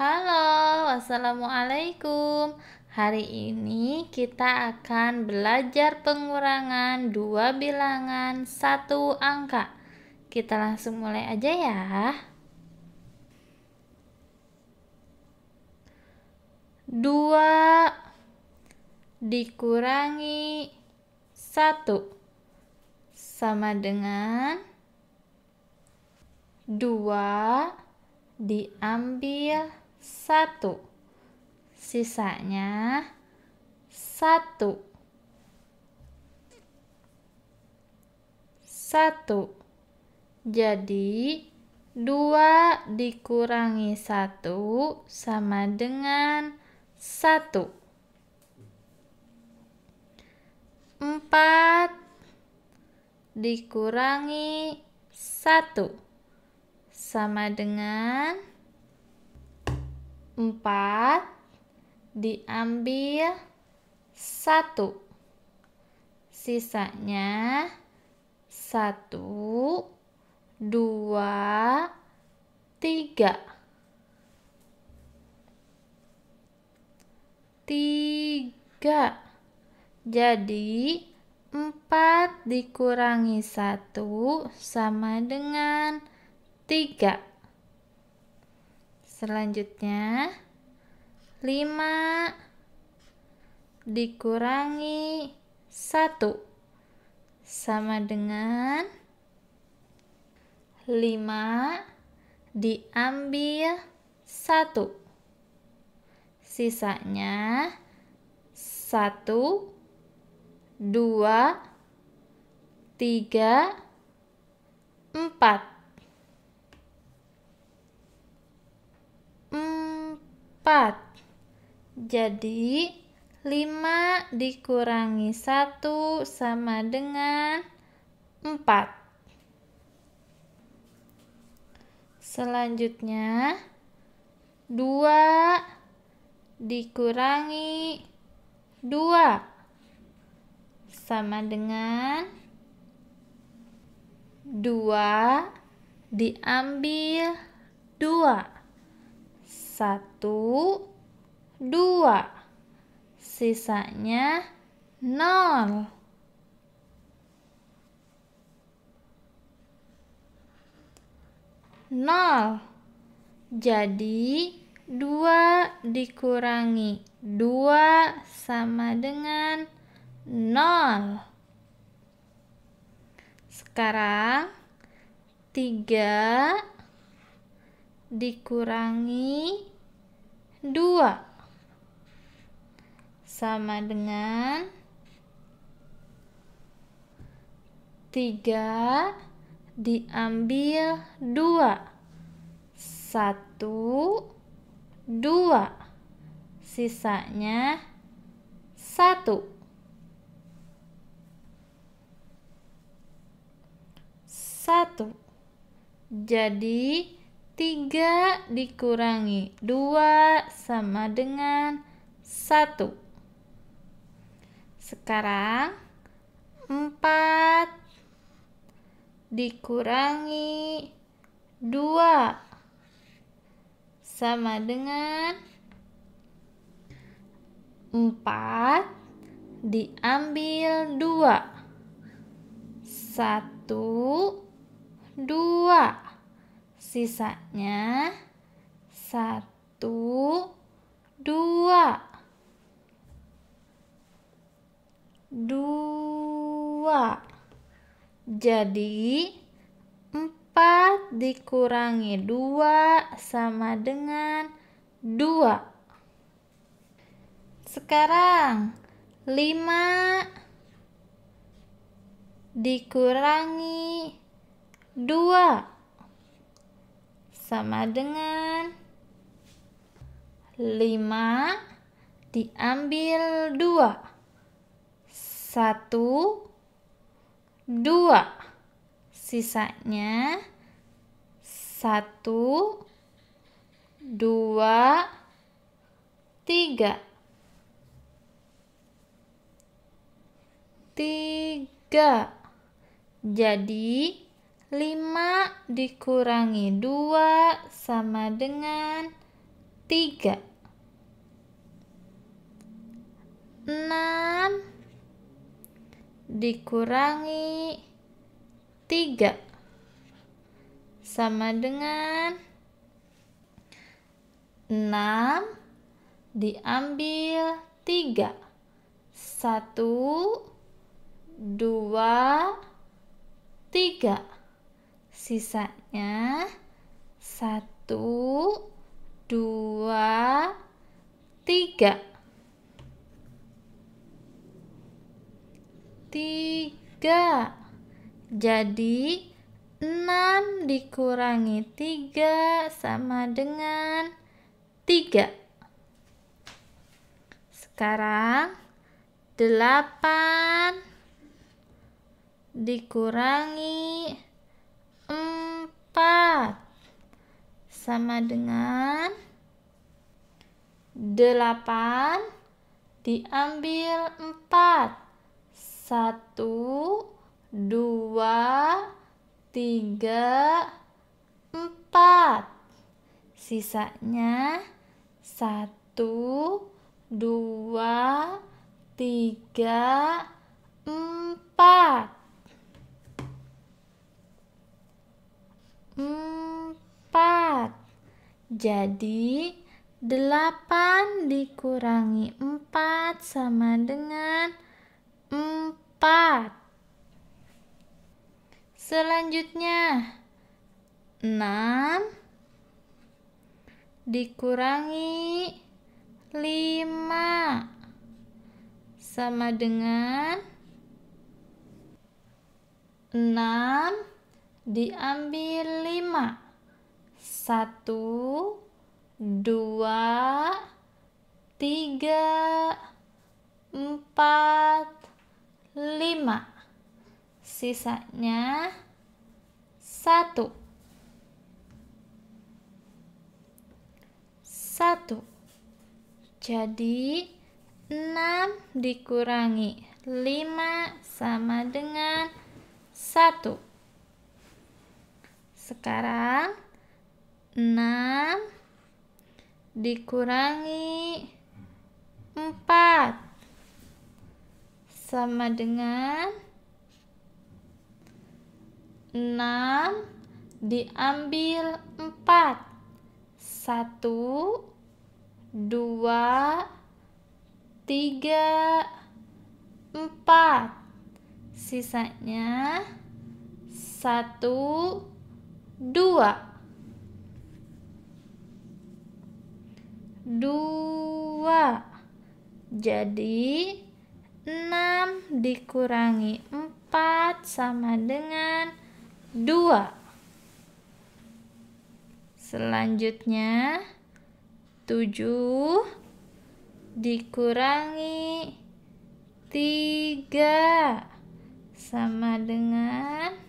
Halo, Wassalamualaikum Hari ini kita akan belajar pengurangan dua bilangan satu angka Kita langsung mulai aja ya Dua dikurangi satu sama dengan dua diambil satu sisanya satu satu jadi dua dikurangi satu sama dengan satu, empat dikurangi satu sama dengan 4 diambil 1 sisanya 1 2 3 3 Jadi, 4 dikurangi 1 sama dengan 3. Selanjutnya 5 dikurangi 1 sama dengan 5 diambil 1 sisanya 1 2 3 4 4. Jadi 5 dikurangi 1 sama dengan 4. Selanjutnya 2 dikurangi 2 sama dengan 2 diambil 2 satu, dua, sisanya nol. Nol. Jadi, dua dikurangi dua sama dengan nol. Sekarang, tiga dikurangi 2 sama dengan 3 diambil 2 satu, dua, sisanya satu. Satu. Jadi 3 dikurangi 2 sama dengan 1. Sekarang 4 dikurangi 2 sama dengan 4 diambil 2. 1 2 sisanya satu, dua, dua, jadi empat dikurangi dua sama dengan dua. Sekarang lima dikurangi dua sama dengan 5 diambil 2 1 2 sisanya 1 2 3 3 jadi 5 dikurangi 2 sama dengan 3. 6 dikurangi 3 sama dengan 6 diambil 3 1 2 3 sisanya satu, dua, tiga, tiga. Jadi enam dikurangi tiga sama dengan tiga. Sekarang delapan dikurangi 4 sama dengan 8 diambil 4 1 2 3 4 sisanya 1 2 3 4 4. Jadi 8 dikurangi 4 sama dengan 4. Selanjutnya 6 dikurangi 5 sama dengan 6 diambil lima satu dua tiga empat lima sisanya satu satu jadi enam dikurangi lima sama dengan satu sekarang 6 dikurangi 4 sama dengan 6 diambil 4 1 2 3 4 sisanya 1 dua dua jadi 6 dikurangi 4 sama dengan 2 selanjutnya tujuh dikurangi tiga sama dengan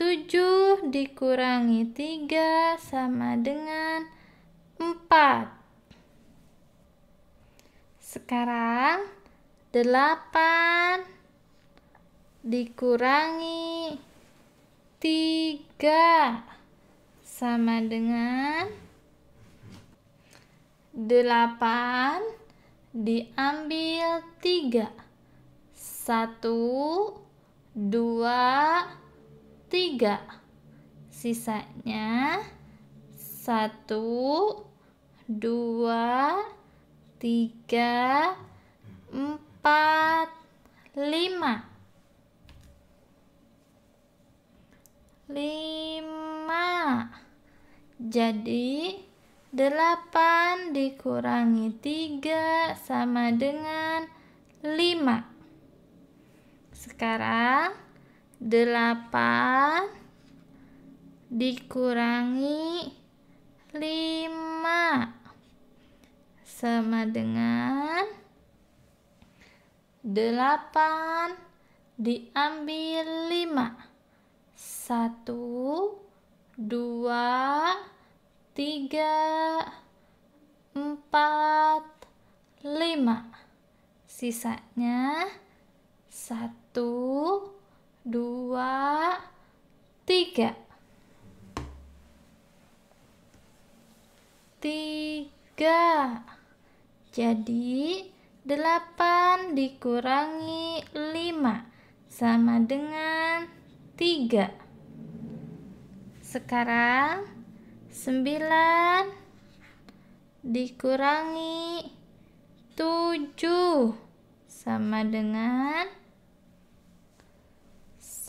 7 dikurangi 3 sama dengan 4. Sekarang 8 dikurangi 3 sama dengan 8 diambil 3 1 2 3 tiga sisanya satu dua tiga empat lima lima jadi delapan dikurangi tiga sama dengan lima sekarang delapan dikurangi lima sama dengan delapan diambil lima satu dua tiga empat lima sisanya satu dua, tiga. Tiga. Jadi, delapan dikurangi lima sama dengan tiga. Sekarang, sembilan dikurangi tujuh sama dengan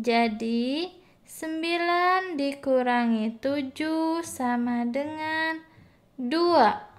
Jadi 9 dikurangi 7 sama dengan 2.